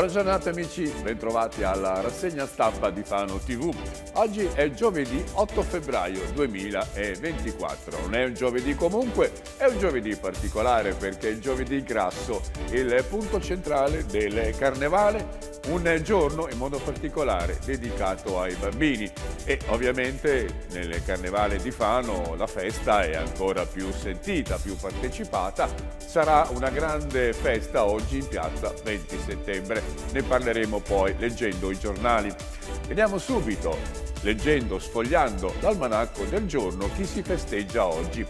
Buona giornata amici, bentrovati alla rassegna stampa di Fano TV. Oggi è giovedì 8 febbraio 2024. Non è un giovedì comunque, è un giovedì particolare perché è il giovedì grasso, il punto centrale del carnevale, un giorno in modo particolare dedicato ai bambini e ovviamente nel carnevale di Fano la festa è ancora più sentita, più partecipata. Sarà una grande festa oggi in piazza 20 settembre. Ne parleremo poi leggendo i giornali. Vediamo subito leggendo, sfogliando l'almanacco del giorno chi si festeggia oggi.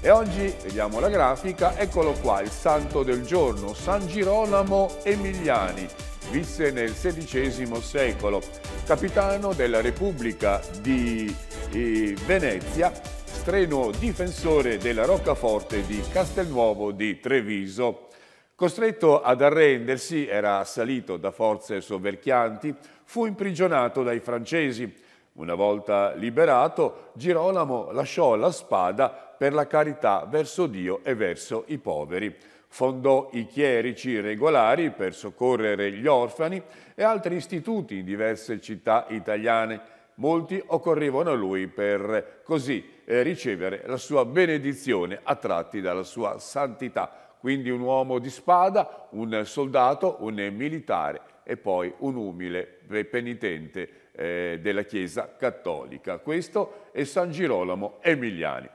E oggi, vediamo la grafica, eccolo qua, il santo del giorno, San Girolamo Emiliani, visse nel XVI secolo, capitano della Repubblica di eh, Venezia, strenuo difensore della roccaforte di Castelnuovo di Treviso. Costretto ad arrendersi, era assalito da forze soverchianti, fu imprigionato dai francesi, una volta liberato, Girolamo lasciò la spada per la carità verso Dio e verso i poveri. Fondò i chierici regolari per soccorrere gli orfani e altri istituti in diverse città italiane. Molti occorrevano a lui per così eh, ricevere la sua benedizione attratti dalla sua santità. Quindi un uomo di spada, un soldato, un militare e poi un umile penitente eh, della Chiesa cattolica. Questo è San Girolamo Emiliani.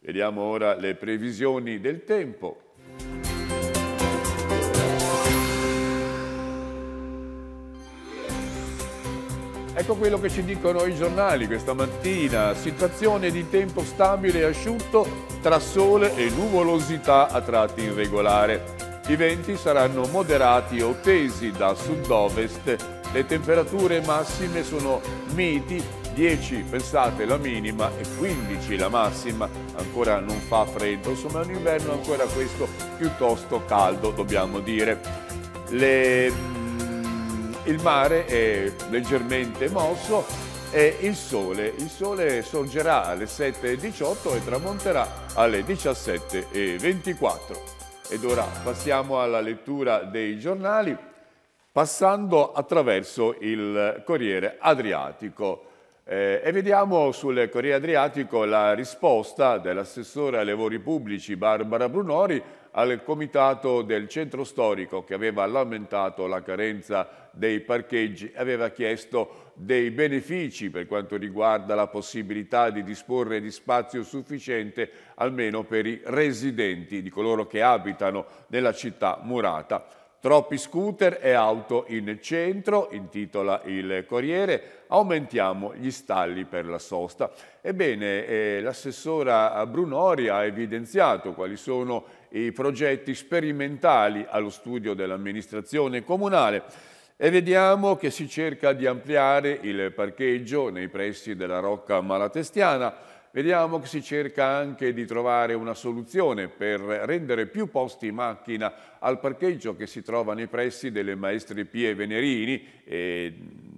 Vediamo ora le previsioni del tempo. Ecco quello che ci dicono i giornali questa mattina. Situazione di tempo stabile e asciutto tra sole e nuvolosità a tratti irregolare. I venti saranno moderati o tesi da sud-ovest le temperature massime sono miti, 10 pensate la minima e 15 la massima, ancora non fa freddo, insomma è un inverno ancora questo piuttosto caldo dobbiamo dire. Le... Mm, il mare è leggermente mosso e il sole, il sole sorgerà alle 7.18 e tramonterà alle 17.24. Ed ora passiamo alla lettura dei giornali passando attraverso il Corriere Adriatico. Eh, e vediamo sul Corriere Adriatico la risposta dell'assessore ai lavori pubblici Barbara Brunori al comitato del centro storico che aveva lamentato la carenza dei parcheggi e aveva chiesto dei benefici per quanto riguarda la possibilità di disporre di spazio sufficiente almeno per i residenti di coloro che abitano nella città murata. Troppi scooter e auto in centro, intitola il Corriere, aumentiamo gli stalli per la sosta. Ebbene, eh, l'assessora Brunori ha evidenziato quali sono i progetti sperimentali allo studio dell'amministrazione comunale e vediamo che si cerca di ampliare il parcheggio nei pressi della Rocca Malatestiana vediamo che si cerca anche di trovare una soluzione per rendere più posti in macchina al parcheggio che si trova nei pressi delle maestre Pie Venerini, e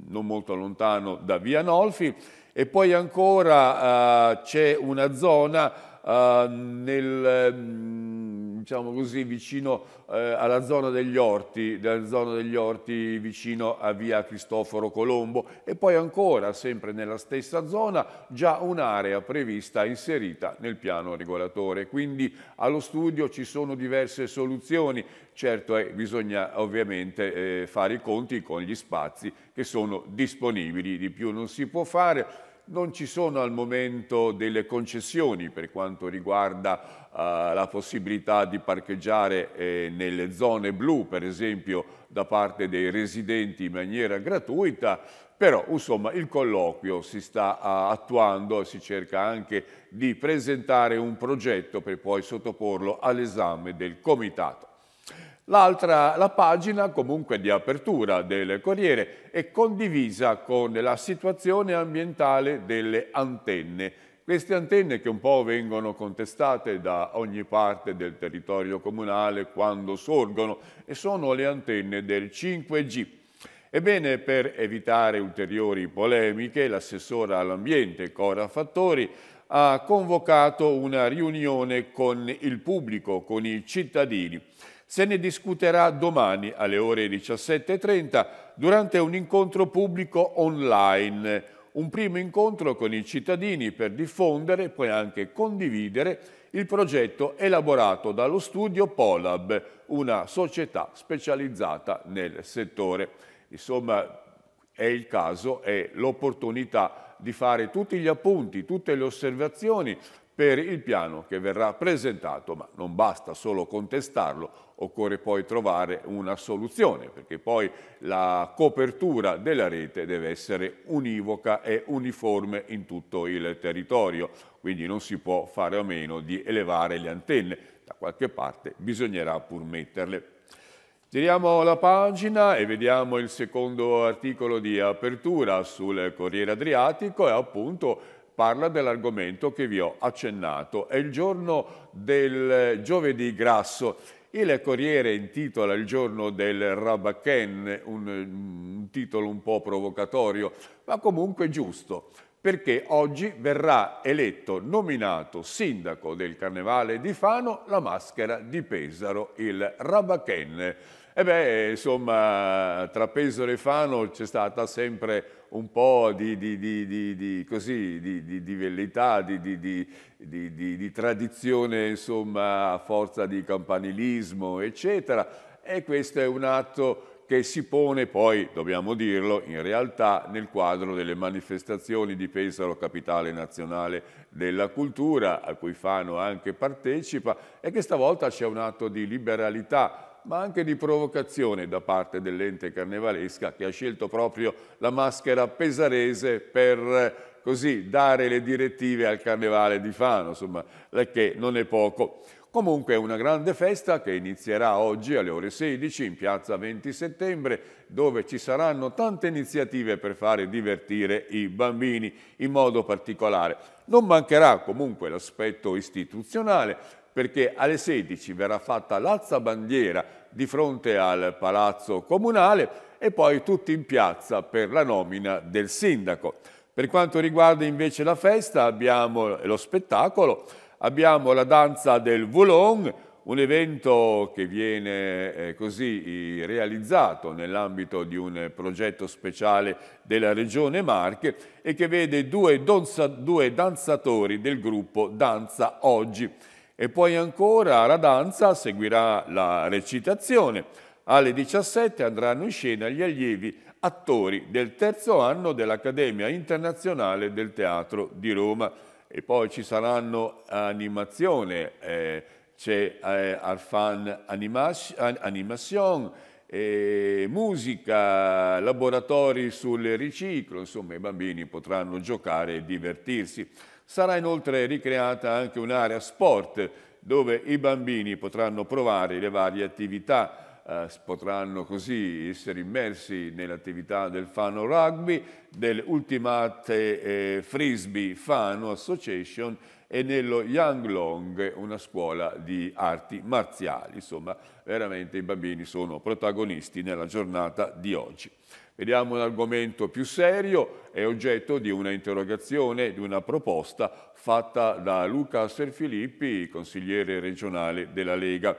non molto lontano da Via Nolfi. E poi ancora eh, c'è una zona eh, nel mm, diciamo così, vicino eh, alla zona degli orti, zona degli orti vicino a via Cristoforo Colombo e poi ancora, sempre nella stessa zona, già un'area prevista inserita nel piano regolatore. Quindi allo studio ci sono diverse soluzioni, certo eh, bisogna ovviamente eh, fare i conti con gli spazi che sono disponibili, di più non si può fare non ci sono al momento delle concessioni per quanto riguarda eh, la possibilità di parcheggiare eh, nelle zone blu, per esempio, da parte dei residenti in maniera gratuita, però insomma il colloquio si sta uh, attuando e si cerca anche di presentare un progetto per poi sottoporlo all'esame del comitato. L'altra, la pagina comunque di apertura del Corriere è condivisa con la situazione ambientale delle antenne. Queste antenne che un po' vengono contestate da ogni parte del territorio comunale quando sorgono e sono le antenne del 5G. Ebbene, per evitare ulteriori polemiche, l'assessora all'ambiente Cora Fattori ha convocato una riunione con il pubblico, con i cittadini. Se ne discuterà domani alle ore 17.30 durante un incontro pubblico online, un primo incontro con i cittadini per diffondere e poi anche condividere il progetto elaborato dallo studio Polab, una società specializzata nel settore. Insomma, è il caso, è l'opportunità di fare tutti gli appunti, tutte le osservazioni per il piano che verrà presentato, ma non basta solo contestarlo, occorre poi trovare una soluzione, perché poi la copertura della rete deve essere univoca e uniforme in tutto il territorio, quindi non si può fare a meno di elevare le antenne, da qualche parte bisognerà pur metterle. Tiriamo la pagina e vediamo il secondo articolo di apertura sul Corriere Adriatico e appunto parla dell'argomento che vi ho accennato. È il giorno del giovedì grasso. Il Corriere intitola il giorno del Rabaken, un, un titolo un po' provocatorio, ma comunque giusto perché oggi verrà eletto, nominato sindaco del Carnevale di Fano, la maschera di Pesaro, il Rabaken. E beh, insomma, tra Pesaro e Fano c'è stata sempre un po' di, di, di, di così, vellità, di, tradizione, insomma, a forza di campanilismo, eccetera. E questo è un atto che si pone poi, dobbiamo dirlo, in realtà nel quadro delle manifestazioni di Pesaro Capitale Nazionale della Cultura, a cui Fano anche partecipa, e che stavolta c'è un atto di liberalità ma anche di provocazione da parte dell'ente carnevalesca che ha scelto proprio la maschera pesarese per così dare le direttive al carnevale di Fano, insomma, che non è poco. Comunque è una grande festa che inizierà oggi alle ore 16 in piazza 20 settembre dove ci saranno tante iniziative per fare divertire i bambini in modo particolare. Non mancherà comunque l'aspetto istituzionale perché alle 16 verrà fatta l'alzabandiera di fronte al Palazzo Comunale e poi tutti in piazza per la nomina del sindaco. Per quanto riguarda invece la festa abbiamo lo spettacolo, abbiamo la danza del Voulon, un evento che viene eh, così realizzato nell'ambito di un progetto speciale della Regione Marche e che vede due, danzatori del gruppo Danza Oggi e poi ancora la danza, seguirà la recitazione. Alle 17 andranno in scena gli allievi attori del terzo anno dell'Accademia Internazionale del Teatro di Roma. E poi ci saranno animazione, eh, c'è eh, Arfan Animation, eh, musica, laboratori sul riciclo, insomma i bambini potranno giocare e divertirsi. Sarà inoltre ricreata anche un'area sport dove i bambini potranno provare le varie attività eh, potranno così essere immersi nell'attività del Fano Rugby, dell'Ultimate eh, Frisbee Fano Association e nello Long, una scuola di arti marziali. Insomma, veramente i bambini sono protagonisti nella giornata di oggi. Vediamo un argomento più serio, è oggetto di una interrogazione, di una proposta fatta da Luca Serfilippi, consigliere regionale della Lega.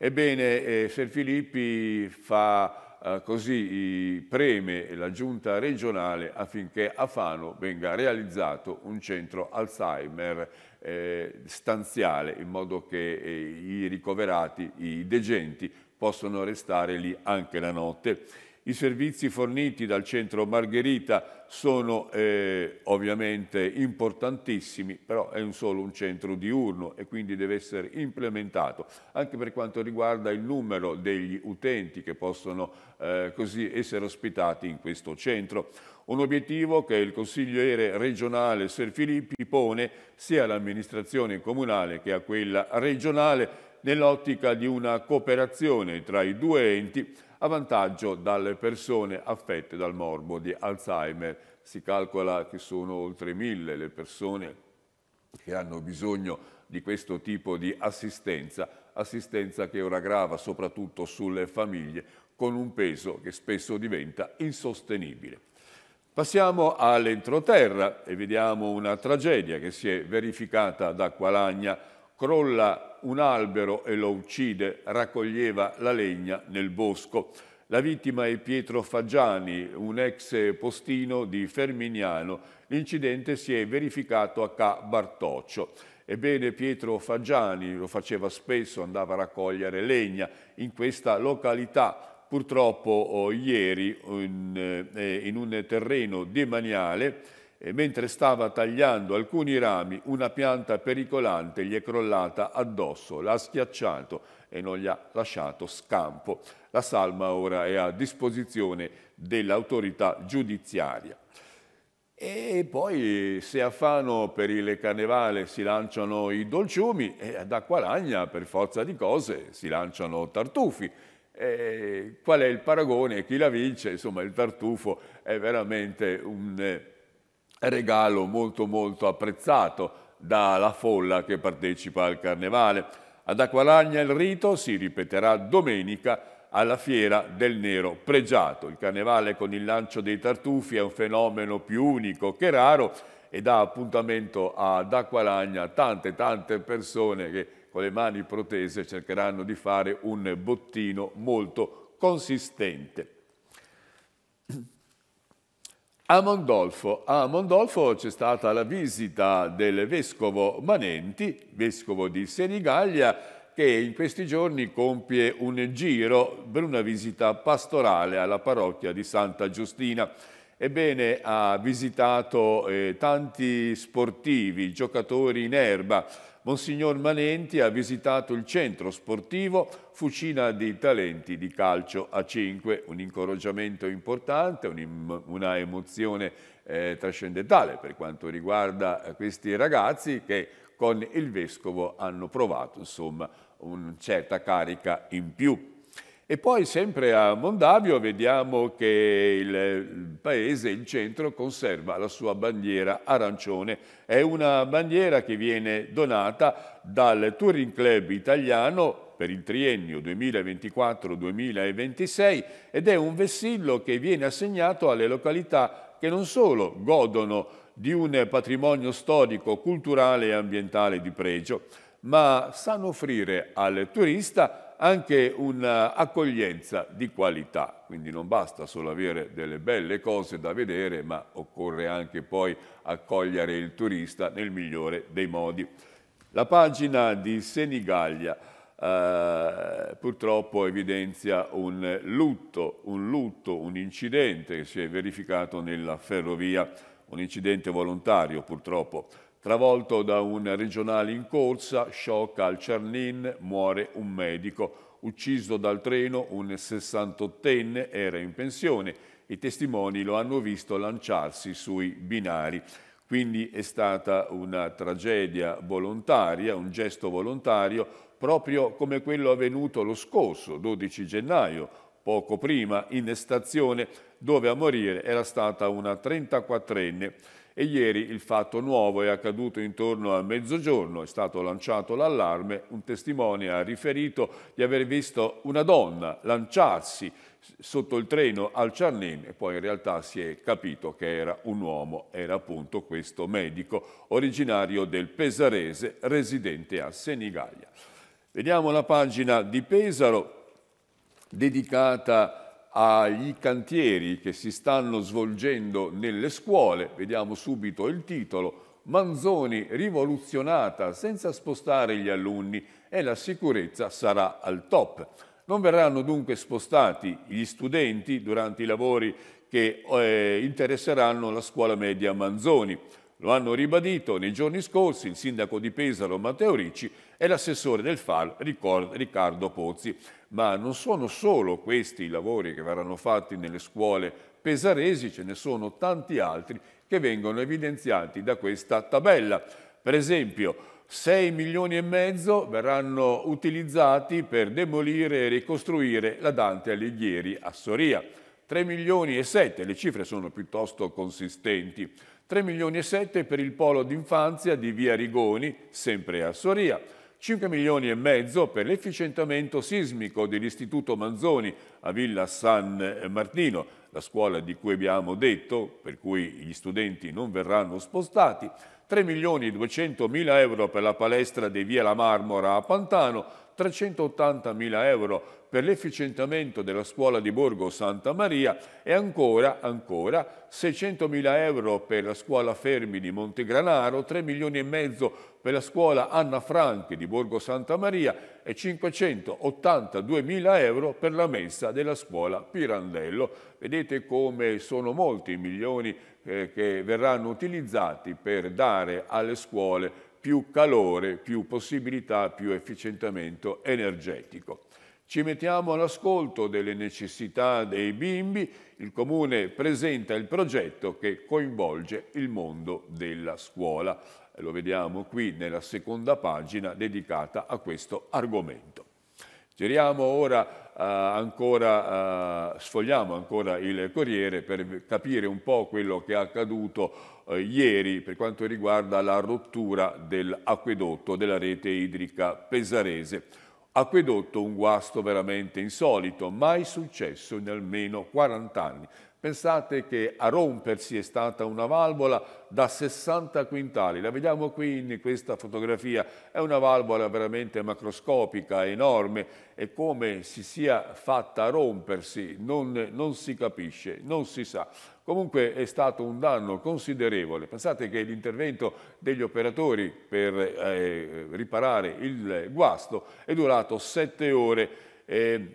Ebbene, eh, Filippi fa eh, così, preme la giunta regionale affinché a Fano venga realizzato un centro Alzheimer eh, stanziale in modo che eh, i ricoverati, i degenti, possano restare lì anche la notte. I servizi forniti dal centro Margherita sono eh, ovviamente importantissimi, però è un solo un centro diurno e quindi deve essere implementato anche per quanto riguarda il numero degli utenti che possono eh, così essere ospitati in questo centro. Un obiettivo che il consigliere regionale Ser Filippi pone sia all'amministrazione comunale che a quella regionale nell'ottica di una cooperazione tra i due enti a vantaggio delle persone affette dal morbo di Alzheimer. Si calcola che sono oltre mille le persone che hanno bisogno di questo tipo di assistenza, assistenza che ora grava soprattutto sulle famiglie con un peso che spesso diventa insostenibile. Passiamo all'entroterra e vediamo una tragedia che si è verificata ad Acqualagna crolla un albero e lo uccide, raccoglieva la legna nel bosco. La vittima è Pietro Faggiani, un ex postino di Ferminiano. L'incidente si è verificato a Ca Bartoccio. Ebbene Pietro Faggiani lo faceva spesso, andava a raccogliere legna in questa località purtroppo oh, ieri in, eh, in, un terreno demaniale e mentre stava tagliando alcuni rami una pianta pericolante gli è crollata addosso, l'ha schiacciato e non gli ha lasciato scampo. La salma ora è a disposizione dell'autorità giudiziaria. E poi se a Fano per il carnevale si lanciano i dolciumi, ad Acqualagna per forza di cose si lanciano tartufi. E qual è il paragone? Chi la vince? Insomma il tartufo è veramente un eh, regalo molto molto apprezzato dalla folla che partecipa al carnevale. Ad Acqualagna il rito si ripeterà domenica alla fiera del nero pregiato. Il carnevale con il lancio dei tartufi è un fenomeno più unico che raro e dà appuntamento ad Acqualagna tante tante persone che con le mani protese cercheranno di fare un bottino molto consistente. A Mondolfo, a Mondolfo c'è stata la visita del vescovo Manenti, vescovo di Senigallia, che in questi giorni compie un giro per una visita pastorale alla parrocchia di Santa Giustina. Ebbene, ha visitato eh, tanti sportivi, giocatori in erba, Monsignor Manenti ha visitato il centro sportivo Fucina dei Talenti di Calcio a 5, un incoraggiamento importante, un, una emozione eh, trascendentale per quanto riguarda eh, questi ragazzi che con il Vescovo hanno provato insomma una certa carica in più e poi sempre a Mondavio vediamo che il, paese, il centro, conserva la sua bandiera arancione. È una bandiera che viene donata dal Touring Club italiano per il triennio 2024-2026 ed è un vessillo che viene assegnato alle località che non solo godono di un patrimonio storico, culturale e ambientale di pregio, ma sanno offrire al turista anche un'accoglienza di qualità, quindi non basta solo avere delle belle cose da vedere, ma occorre anche poi accogliere il turista nel migliore dei modi. La pagina di Senigallia eh, purtroppo evidenzia un lutto, un lutto, un incidente che si è verificato nella ferrovia, un incidente volontario purtroppo. Travolto da un regionale in corsa, shock al Charlin, muore un medico. Ucciso dal treno, un 68enne era in pensione. I testimoni lo hanno visto lanciarsi sui binari. Quindi è stata una tragedia volontaria, un gesto volontario, proprio come quello avvenuto lo scorso 12 gennaio, poco prima in stazione, dove a morire era stata una 34enne e ieri il fatto nuovo è accaduto intorno a mezzogiorno, è stato lanciato l'allarme, un testimone ha riferito di aver visto una donna lanciarsi sotto il treno al Charnin e poi in realtà si è capito che era un uomo, era appunto questo medico originario del Pesarese residente a Senigallia. Vediamo la pagina di Pesaro dedicata a ai cantieri che si stanno svolgendo nelle scuole, vediamo subito il titolo, Manzoni rivoluzionata senza spostare gli alunni e la sicurezza sarà al top. Non verranno dunque spostati gli studenti durante i lavori che eh, interesseranno la scuola media Manzoni. Lo hanno ribadito nei giorni scorsi il sindaco di Pesaro Matteo Ricci e l'assessore del FAL Riccardo Pozzi ma non sono solo questi i lavori che verranno fatti nelle scuole pesaresi, ce ne sono tanti altri che vengono evidenziati da questa tabella. Per esempio, 6 milioni e mezzo verranno utilizzati per demolire e ricostruire la Dante Alighieri a Soria. 3 milioni e 7, le cifre sono piuttosto consistenti. 3 milioni e 7 per il polo d'infanzia di Via Rigoni, sempre a Soria. 5 milioni e mezzo per l'efficientamento sismico dell'Istituto Manzoni a Villa San Martino, la scuola di cui abbiamo detto, per cui gli studenti non verranno spostati, 3 milioni e 200 mila euro per la palestra di Via la Marmora a Pantano, 380.000 euro per l'efficientamento della scuola di Borgo Santa Maria e ancora, ancora 600.000 euro per la scuola Fermi di Montegranaro, 3 milioni e mezzo per la scuola Anna Franchi di Borgo Santa Maria e 582.000 euro per la messa della scuola Pirandello. Vedete come sono molti i milioni eh, che verranno utilizzati per dare alle scuole più calore, più possibilità, più efficientamento energetico. Ci mettiamo all'ascolto delle necessità dei bimbi, il Comune presenta il progetto che coinvolge il mondo della scuola. Lo vediamo qui nella seconda pagina dedicata a questo argomento. Giriamo ora eh, ancora, eh, sfogliamo ancora il Corriere per capire un po' quello che è accaduto eh, ieri per quanto riguarda la rottura dell'acquedotto della rete idrica pesarese. Acquedotto un guasto veramente insolito, mai successo in almeno 40 anni. Pensate che a rompersi è stata una valvola da 60 quintali, la vediamo qui in questa fotografia, è una valvola veramente macroscopica, enorme e come si sia fatta a rompersi non, non si capisce, non si sa. Comunque è stato un danno considerevole. Pensate che l'intervento degli operatori per eh, riparare il guasto è durato 7 ore. Eh,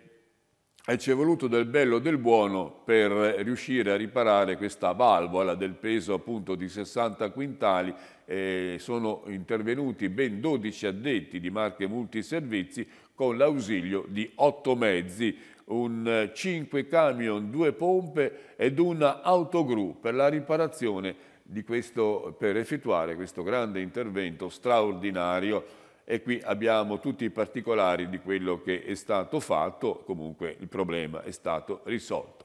e ci è voluto del bello e del buono per riuscire a riparare questa valvola del peso appunto di 60 quintali. Eh, sono intervenuti ben 12 addetti di marche multiservizi con l'ausilio di 8 mezzi, un 5 camion, 2 pompe ed una autogru per la riparazione di questo, per effettuare questo grande intervento straordinario e qui abbiamo tutti i particolari di quello che è stato fatto, comunque il problema è stato risolto.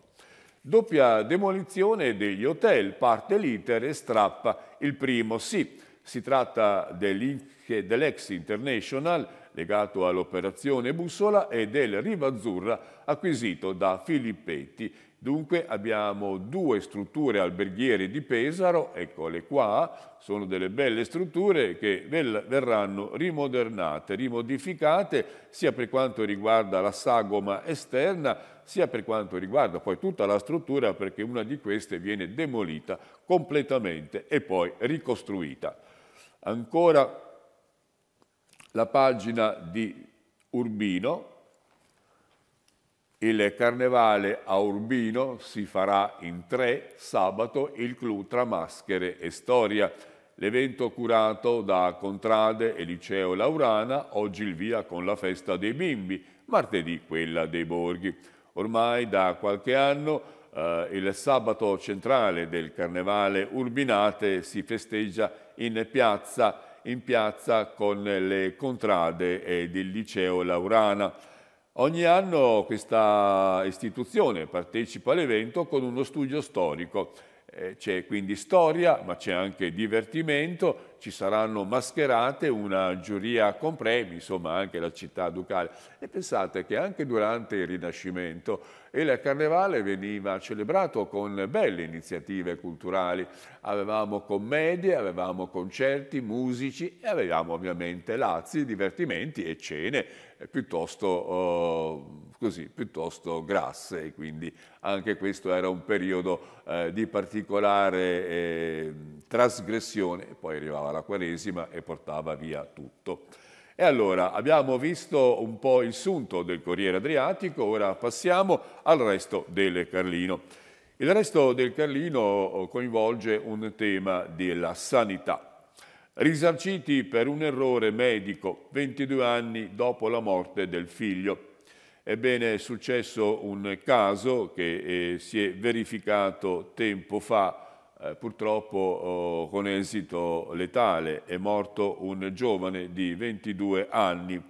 Doppia demolizione degli hotel, parte l'iter e strappa il primo. Sì, si tratta dell'ex International legato all'operazione Bussola e del Riva Azzurra acquisito da Filippetti Dunque abbiamo due strutture alberghiere di Pesaro, eccole qua, sono delle belle strutture che verranno rimodernate, rimodificate sia per quanto riguarda la sagoma esterna sia per quanto riguarda poi tutta la struttura perché una di queste viene demolita completamente e poi ricostruita. Ancora la pagina di Urbino, il carnevale a Urbino si farà in tre sabato il clou tra maschere e storia. L'evento curato da Contrade e Liceo Laurana, oggi il via con la festa dei bimbi, martedì quella dei borghi. Ormai da qualche anno eh, il sabato centrale del Carnevale Urbinate si festeggia in piazza, in piazza con le Contrade ed il Liceo Laurana. Ogni anno questa istituzione partecipa all'evento con uno studio storico eh, c'è quindi storia, ma c'è anche divertimento, ci saranno mascherate, una giuria con premi, insomma anche la città ducale. E pensate che anche durante il Rinascimento il Carnevale veniva celebrato con belle iniziative culturali. Avevamo commedie, avevamo concerti, musici e avevamo ovviamente lazzi, divertimenti e cene eh, piuttosto... Eh, così piuttosto grasse e quindi anche questo era un periodo eh, di particolare eh, trasgressione, poi arrivava la Quaresima e portava via tutto. E allora abbiamo visto un po' il sunto del Corriere Adriatico, ora passiamo al resto del Carlino. Il resto del Carlino oh, coinvolge un tema della sanità. Risarciti per un errore medico 22 anni dopo la morte del figlio. Ebbene, è successo un caso che eh, si è verificato tempo fa, eh, purtroppo oh, con esito letale. È morto un giovane di 22 anni.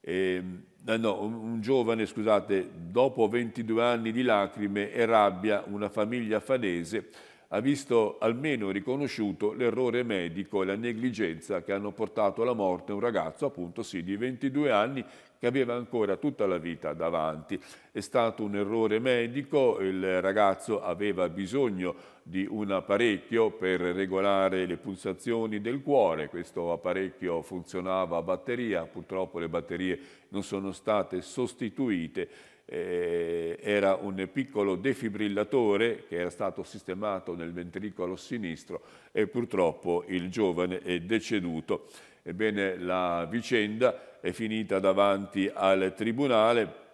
Ehm, eh, no, un, un giovane, scusate, dopo 22 anni di lacrime e rabbia, una famiglia fanese ha visto almeno riconosciuto l'errore medico e la negligenza che hanno portato alla morte un ragazzo, appunto sì, di 22 anni che aveva ancora tutta la vita davanti. È stato un errore medico, il ragazzo aveva bisogno di un apparecchio per regolare le pulsazioni del cuore, questo apparecchio funzionava a batteria, purtroppo le batterie non sono state sostituite eh, era un piccolo defibrillatore che era stato sistemato nel ventricolo sinistro e purtroppo il giovane è deceduto. Ebbene, la vicenda è finita davanti al Tribunale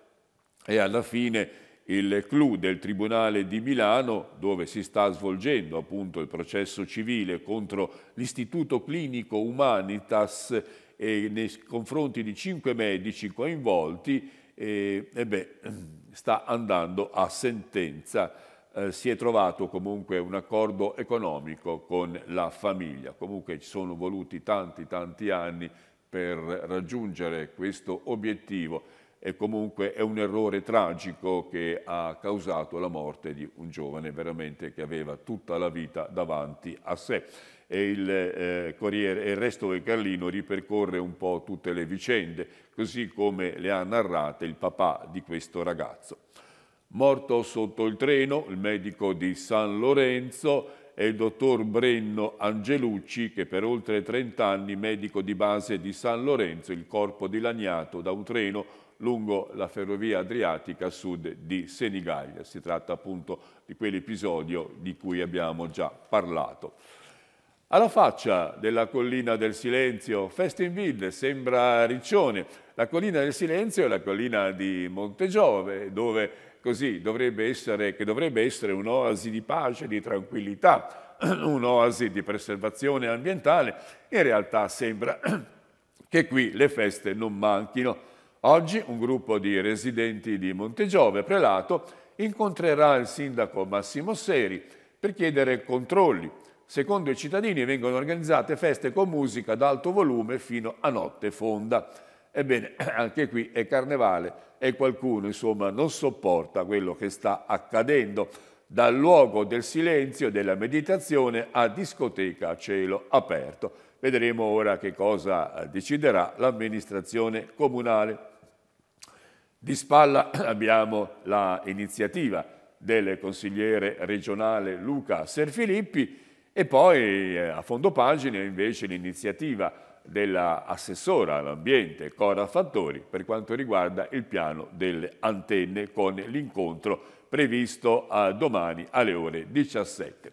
e alla fine il clou del Tribunale di Milano, dove si sta svolgendo appunto il processo civile contro l'Istituto Clinico Humanitas e nei confronti di cinque medici coinvolti, e, e beh, sta andando a sentenza. Eh, si è trovato comunque un accordo economico con la famiglia. Comunque ci sono voluti tanti, tanti anni per raggiungere questo obiettivo e comunque è un errore tragico che ha causato la morte di un giovane veramente che aveva tutta la vita davanti a sé e il, eh, Corriere, e il resto del Carlino ripercorre un po' tutte le vicende, così come le ha narrate il papà di questo ragazzo. Morto sotto il treno, il medico di San Lorenzo è il dottor Brenno Angelucci, che per oltre 30 anni medico di base di San Lorenzo, il corpo dilaniato da un treno lungo la ferrovia adriatica sud di Senigallia. Si tratta appunto di quell'episodio di cui abbiamo già parlato. Alla faccia della collina del silenzio, Festinville sembra Riccione. La collina del silenzio è la collina di Monte Giove, dove così dovrebbe essere, che dovrebbe essere un'oasi di pace, di tranquillità, un'oasi di preservazione ambientale. In realtà sembra che qui le feste non manchino. Oggi un gruppo di residenti di Monte Giove, Prelato, incontrerà il sindaco Massimo Seri per chiedere controlli Secondo i cittadini vengono organizzate feste con musica ad alto volume fino a notte fonda. Ebbene, anche qui è carnevale e qualcuno insomma, non sopporta quello che sta accadendo dal luogo del silenzio e della meditazione a discoteca a cielo aperto. Vedremo ora che cosa eh, deciderà l'amministrazione comunale. Di spalla abbiamo l'iniziativa del consigliere regionale Luca Serfilippi e poi eh, a fondo pagina invece l'iniziativa dell'assessora all'ambiente Cora Fattori per quanto riguarda il piano delle antenne con l'incontro previsto domani alle ore 17.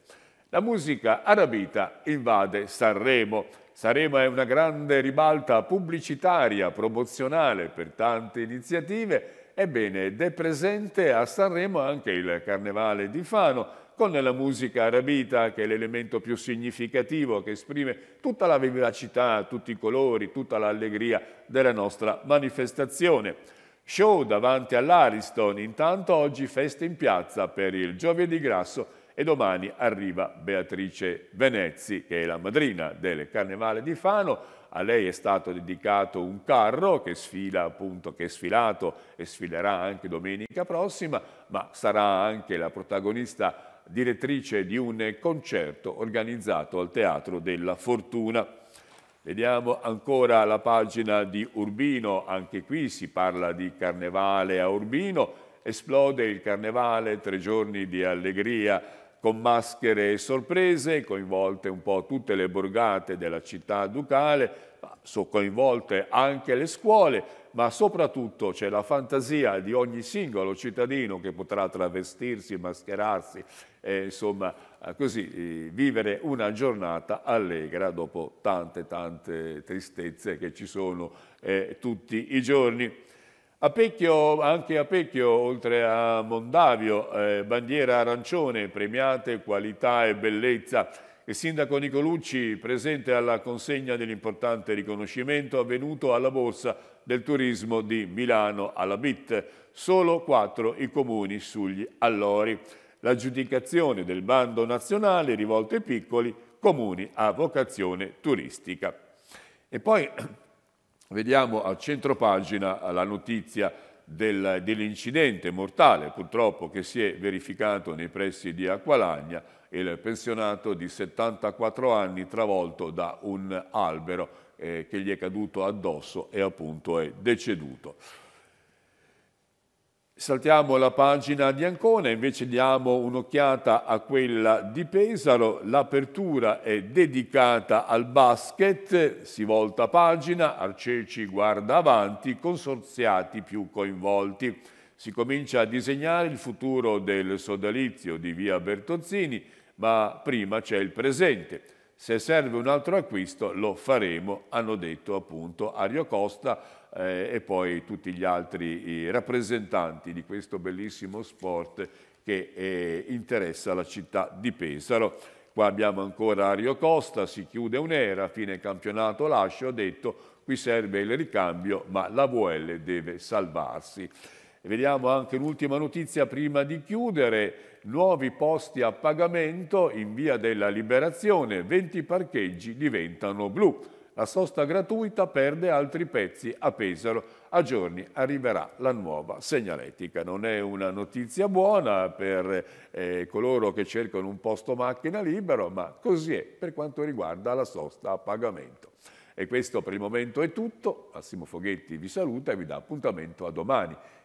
La musica arabita invade Sanremo. Sanremo è una grande ribalta pubblicitaria, promozionale per tante iniziative. Ebbene, ed è presente a Sanremo anche il Carnevale di Fano, con la musica arabita che è l'elemento più significativo che esprime tutta la vivacità, tutti i colori, tutta l'allegria della nostra manifestazione. Show davanti all'Ariston, intanto oggi festa in piazza per il giovedì grasso e domani arriva Beatrice Venezzi che è la madrina del Carnevale di Fano a lei è stato dedicato un carro che sfila appunto, che è sfilato e sfilerà anche domenica prossima, ma sarà anche la protagonista direttrice di un concerto organizzato al Teatro della Fortuna. Vediamo ancora la pagina di Urbino, anche qui si parla di carnevale a Urbino, esplode il carnevale, tre giorni di allegria con maschere e sorprese, coinvolte un po' tutte le borgate della città ducale, Ah, sono coinvolte anche le scuole, ma soprattutto c'è la fantasia di ogni singolo cittadino che potrà travestirsi, mascherarsi, e, insomma eh, così eh, vivere una giornata allegra dopo tante tante tristezze che ci sono eh, tutti i giorni. A Pecchio, anche a Pecchio, oltre a Mondavio, eh, bandiera arancione, premiate qualità e bellezza il sindaco Nicolucci presente alla consegna dell'importante riconoscimento avvenuto alla Borsa del Turismo di Milano alla BIT. Solo quattro i comuni sugli allori. L'aggiudicazione del bando nazionale rivolto ai piccoli comuni a vocazione turistica. E poi vediamo a centro pagina la notizia dell'incidente mortale purtroppo che si è verificato nei pressi di Acqualagna il pensionato di 74 anni travolto da un albero eh, che gli è caduto addosso e appunto è deceduto. Saltiamo la pagina di Ancona, invece diamo un'occhiata a quella di Pesaro. L'apertura è dedicata al basket, si volta pagina, Arceci guarda avanti, consorziati più coinvolti. Si comincia a disegnare il futuro del sodalizio di via Bertozzini, ma prima c'è il presente. Se serve un altro acquisto lo faremo, hanno detto appunto Ario Costa eh, e poi tutti gli altri rappresentanti di questo bellissimo sport che eh, interessa la città di Pesaro. Qua abbiamo ancora Ario Costa, si chiude un'era, fine campionato lascio, ha detto qui serve il ricambio ma la VL deve salvarsi. Vediamo anche un'ultima notizia prima di chiudere, nuovi posti a pagamento in via della liberazione, 20 parcheggi diventano blu. La sosta gratuita perde altri pezzi a Pesaro. A giorni arriverà la nuova segnaletica. Non è una notizia buona per eh, coloro che cercano un posto macchina libero, ma così è per quanto riguarda la sosta a pagamento. E questo per il momento è tutto. Massimo Foghetti vi saluta e vi dà appuntamento a domani.